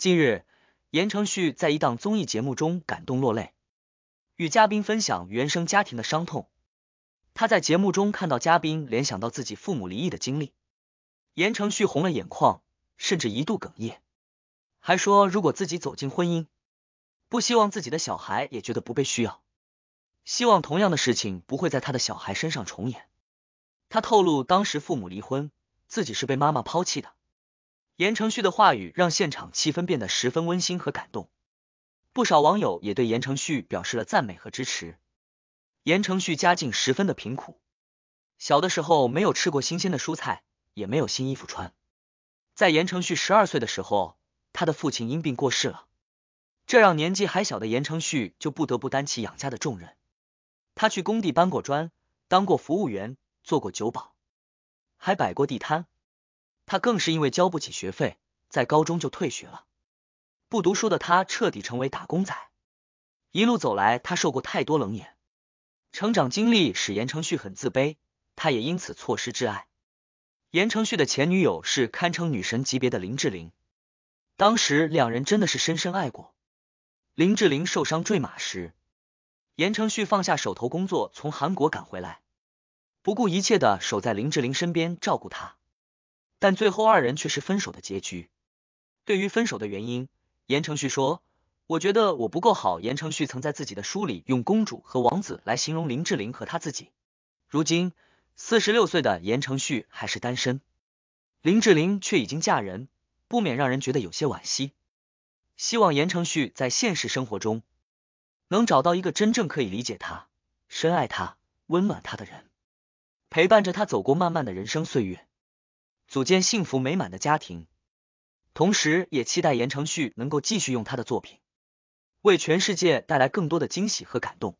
近日，言承旭在一档综艺节目中感动落泪，与嘉宾分享原生家庭的伤痛。他在节目中看到嘉宾联想到自己父母离异的经历，言承旭红了眼眶，甚至一度哽咽，还说如果自己走进婚姻，不希望自己的小孩也觉得不被需要，希望同样的事情不会在他的小孩身上重演。他透露，当时父母离婚，自己是被妈妈抛弃的。言承旭的话语让现场气氛变得十分温馨和感动，不少网友也对言承旭表示了赞美和支持。言承旭家境十分的贫苦，小的时候没有吃过新鲜的蔬菜，也没有新衣服穿。在言承旭十二岁的时候，他的父亲因病过世了，这让年纪还小的言承旭就不得不担起养家的重任。他去工地搬过砖，当过服务员，做过酒保，还摆过地摊。他更是因为交不起学费，在高中就退学了。不读书的他彻底成为打工仔。一路走来，他受过太多冷眼。成长经历使言承旭很自卑，他也因此错失挚爱。言承旭的前女友是堪称女神级别的林志玲。当时两人真的是深深爱过。林志玲受伤坠马时，言承旭放下手头工作，从韩国赶回来，不顾一切的守在林志玲身边照顾她。但最后二人却是分手的结局。对于分手的原因，言承旭说：“我觉得我不够好。”言承旭曾在自己的书里用公主和王子来形容林志玲和他自己。如今四十六岁的言承旭还是单身，林志玲却已经嫁人，不免让人觉得有些惋惜。希望言承旭在现实生活中能找到一个真正可以理解他、深爱他、温暖他的人，陪伴着他走过漫漫的人生岁月。组建幸福美满的家庭，同时也期待言承旭能够继续用他的作品，为全世界带来更多的惊喜和感动。